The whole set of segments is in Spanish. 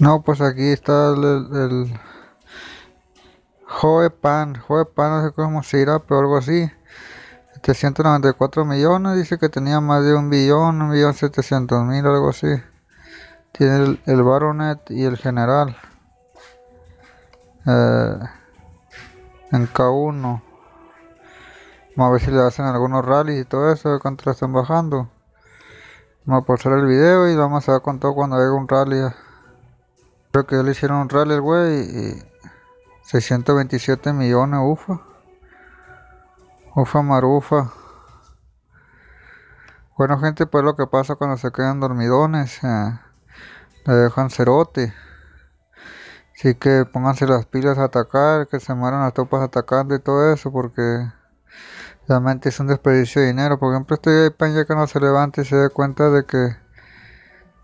No, pues aquí está el, el, Joe Pan, Joe Pan, no sé cómo se irá, pero algo así. 794 millones, dice que tenía más de un billón, un billón 700 mil, algo así. Tiene el, baronet y el general. Eh, en K1. Vamos a ver si le hacen algunos rallies y todo eso, cuánto están bajando. Vamos a pulsar el video y vamos a ver con todo cuando haga un rally. Creo que ya le hicieron un rally güey y 627 millones, ufa. Ufa marufa. Bueno gente, pues lo que pasa cuando se quedan dormidones, eh, le dejan cerote. Así que pónganse las pilas a atacar, que se mueran las tropas atacando y todo eso, porque realmente es un desperdicio de dinero. Por ejemplo, este pan ya que no se levante, y se dé cuenta de que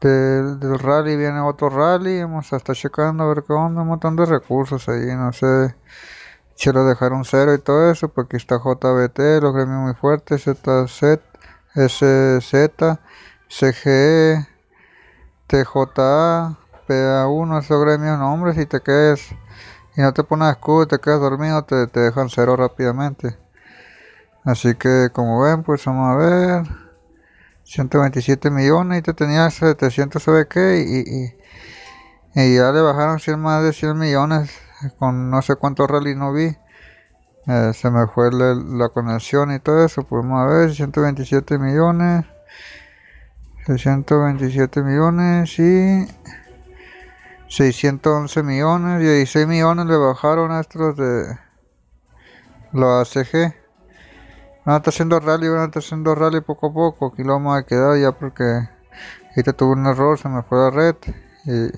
del rally viene otro rally, vamos a estar checando a ver qué onda, un montón de recursos ahí, no sé si lo dejaron cero y todo eso, porque está JBT, los gremios muy fuertes, ZZ, SZ, CGE, TJA, PA1, esos gremios nombres y te quedes y no te pones escudo y te quedas dormido, te, te dejan cero rápidamente. Así que como ven, pues vamos a ver. 127 millones y te tenías 700 sabe qué y, ya le bajaron 100, más de 100 millones con no sé cuánto rally no vi eh, se me fue la, conexión y todo eso podemos pues, a ver 127 millones 627 millones y 611 millones y 16 millones le bajaron a estos de los ACG Van a haciendo rally, van haciendo rally poco a poco. Aquí lo vamos a quedar ya porque te tuve un error, se me fue la red. Y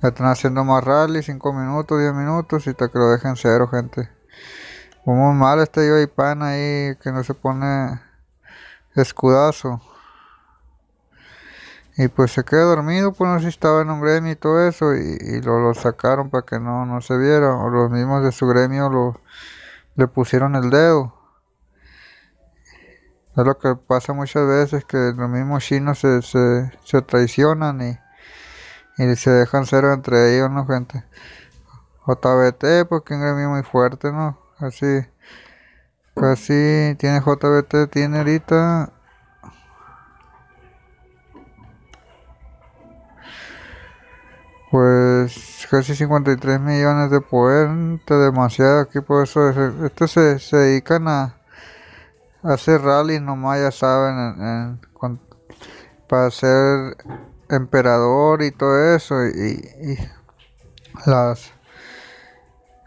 ya están haciendo más rally, 5 minutos, 10 minutos, y hasta que lo dejen cero, gente. Muy mal este yo y pan ahí que no se pone escudazo. Y pues se quedó dormido, pues no sé si estaba en un gremio y todo eso, y, lo, sacaron para que no, no se viera, o los mismos de su gremio lo, le pusieron el dedo. Es lo que pasa muchas veces, que los mismos chinos se, se, traicionan y, se dejan cero entre ellos, ¿no, gente? JBT, eh, porque pues, es un gremio muy fuerte, ¿no? Así, casi pues, tiene JBT, tiene ahorita... Pues casi 53 millones de poder, demasiado aquí, por eso estos se dedican a hacer rally nomás ya saben para ser emperador y todo eso y, las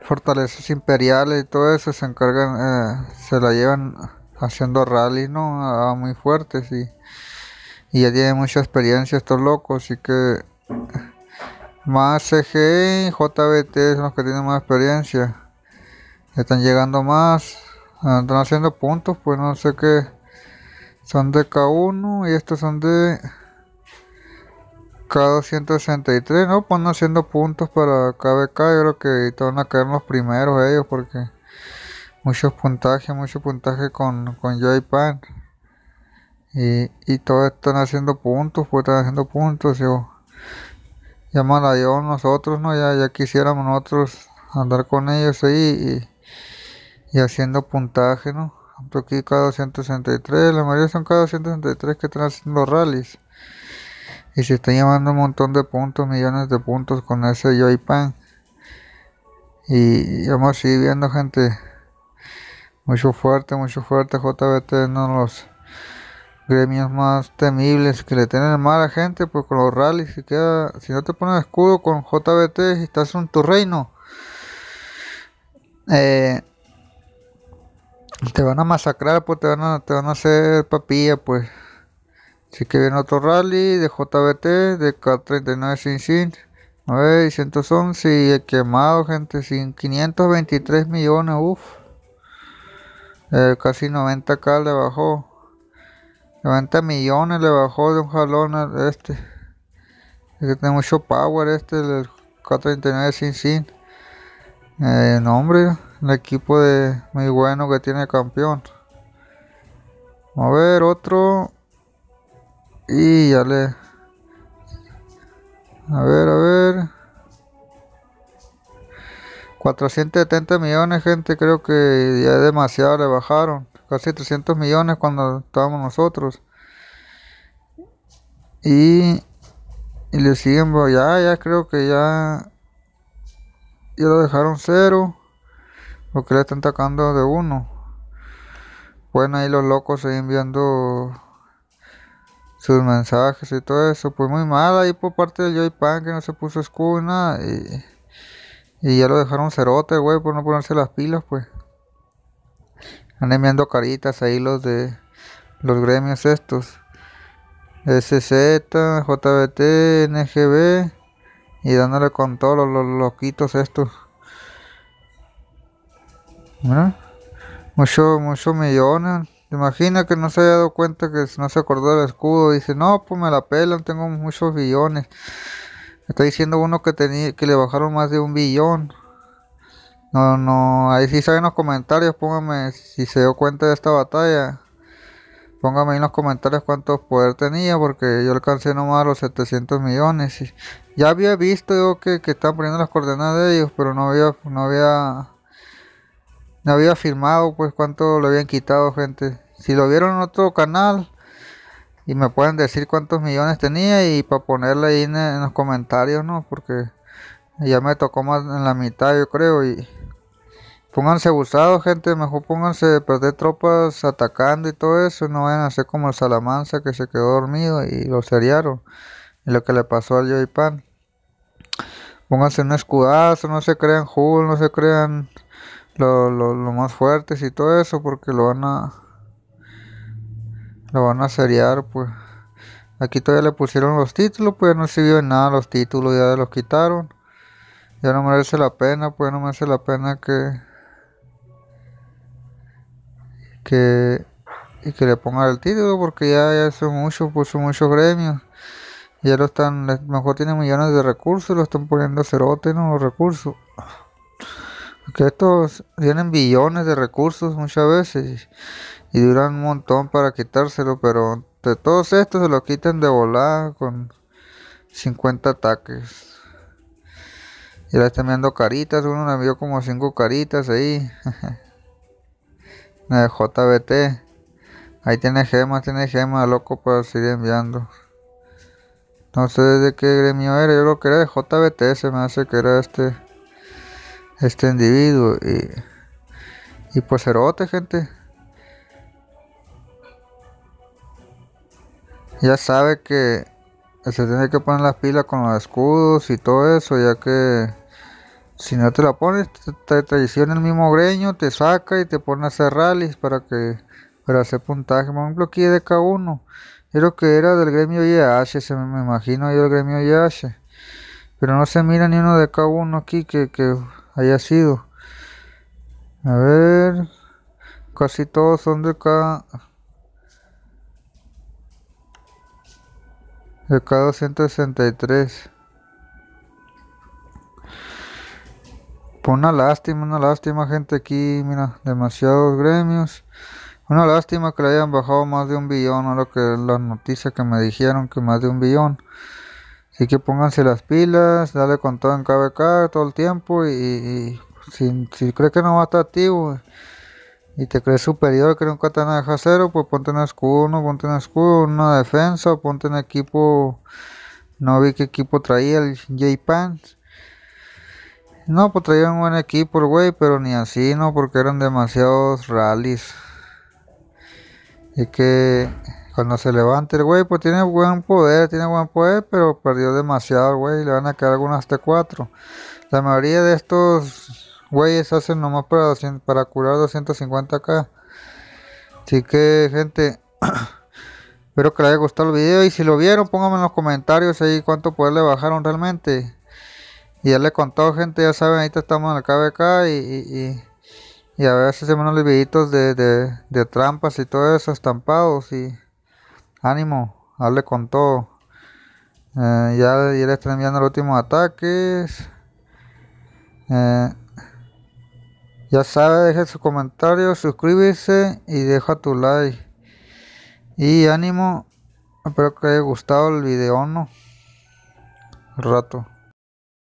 fortalezas imperiales y todo eso se encargan eh, se la llevan haciendo rally no ah, muy fuertes y, ya tiene mucha experiencia estos locos así que más CG JBT son los que tienen más experiencia están llegando más Andan haciendo puntos, pues no sé qué. Son de K1 y estos son de K263, ¿no? Ponen pues haciendo puntos para KBK. Yo creo que te van a caer los primeros ellos porque muchos puntajes, mucho puntaje con, con pan Y, y todos están haciendo puntos, pues están haciendo puntos. Yo, ya yo nosotros, ¿no? Ya, ya quisiéramos nosotros andar con ellos ahí y y haciendo puntaje, ¿no? Aquí cada 263, la mayoría son cada 263 que están haciendo rallies. Y se están llevando un montón de puntos, millones de puntos con ese Joypan. Y vamos a viendo gente. Mucho fuerte, mucho fuerte. JBT es uno de los gremios más temibles que le tienen mal a gente. Porque con los rallies, si, queda, si no te pones escudo con JBT, estás en tu reino. Eh, te van a masacrar, pues te van a, hacer papilla, pues. Así que viene otro rally de JBT, de K39 sin sin, 911 y el quemado, gente, sin 523 millones, uff. Eh, casi 90k le bajó. 90 millones le bajó de un jalón a este. tiene mucho power este, el K39 sin sin. Eh, nombre el equipo de muy bueno que tiene campeón. A ver, otro. Y ya le. A ver, a ver. 470 millones, gente. Creo que ya es demasiado. Le bajaron casi 300 millones cuando estábamos nosotros. Y, y le siguen. Ya, ya creo que ya. Ya lo dejaron cero porque que le están atacando de uno? Bueno, ahí los locos ahí enviando sus mensajes y todo eso. Pues muy mal ahí por parte de Joy que no se puso escudo nada. Y, ya lo dejaron cerote, güey, por no ponerse las pilas, pues. Están enviando caritas ahí los de los gremios estos. SZ, JBT, NGB y dándole con todos los loquitos estos. Mucho, ¿Ah? mucho millones. Imagina que no se haya dado cuenta que no se acordó del escudo? Dice, no, pues me la pelan, tengo muchos billones. Está diciendo uno que tenía, que le bajaron más de un billón. No, no, ahí sí saben los comentarios, póngame si se dio cuenta de esta batalla. Póngame ahí en los comentarios cuántos poder tenía, porque yo alcancé nomás los 700 millones. ya había visto que, que estaban poniendo las coordenadas de ellos, pero no había, no había no había firmado pues cuánto le habían quitado gente. Si lo vieron en otro canal y me pueden decir cuántos millones tenía y para ponerle ahí en, los comentarios, ¿no? Porque ya me tocó más en la mitad yo creo y pónganse abusados gente, mejor pónganse perder tropas atacando y todo eso, no vayan a ser como el Salamanza que se quedó dormido y lo seriaron y lo que le pasó al Joypan Pan. Pónganse un escudazo, no se crean Hull, no se crean lo, lo, más fuertes y todo eso porque lo van a lo van a seriar pues aquí todavía le pusieron los títulos pues no sirvió nada los títulos ya los quitaron ya no merece la pena pues no merece la pena que y que le ponga el título porque ya, ya pues, son muchos muchos gremios ya lo están mejor tienen millones de recursos lo están poniendo cerote no los recursos que estos tienen billones de recursos muchas veces y, duran un montón para quitárselo, pero de todos estos se lo quitan de volada con 50 ataques. Y la están viendo caritas, uno me envió como 5 caritas ahí. de JBT. Ahí tiene gemas, tiene gemas, loco, para seguir enviando. No sé de qué gremio era, yo lo que era de JBT, se me hace que era este este individuo y, y pues erote gente ya sabe que se tiene que poner las pilas con los escudos y todo eso ya que si no te la pones te, traiciona el mismo greño te saca y te pone a hacer rallies para que para hacer puntaje por ejemplo aquí de K1 creo que era del gremio IH se me, imagino yo el gremio IH pero no se mira ni uno de K1 aquí que, que haya sido. A ver, casi todos son de acá de cada 263 una lástima, una lástima gente aquí, mira, demasiados gremios. Una lástima que le hayan bajado más de un billón, a lo que la noticia que me dijeron que más de un billón y que pónganse las pilas, dale con todo en KBK todo el tiempo y, si, crees que no va a estar activo y te crees superior, que nunca te van a cero, pues ponte un escudo, no ponte un escudo, una defensa, ponte un equipo. No vi qué equipo traía el J-Pants. No, pues traía un buen equipo, güey, pero ni así, no, porque eran demasiados rallies. Y que cuando se levante el güey, pues tiene buen poder, tiene buen poder, pero perdió demasiado güey. Le van a quedar algunas T4. La mayoría de estos güeyes hacen nomás para, para curar 250k. Así que, gente, espero que les haya gustado el video. Y si lo vieron, pónganme en los comentarios ahí cuánto poder le bajaron realmente. Y ya le he contado, gente, ya saben, ahorita estamos en el KBK y, a veces hacemos unos videitos de, de trampas y todo eso, estampados y... Ánimo, hable con todo. Eh, ya, ya, le están enviando los últimos ataques. Eh, ya sabe, deje su comentario, suscríbete y deja tu like. Y ánimo, espero que haya gustado el video, ¿no? rato.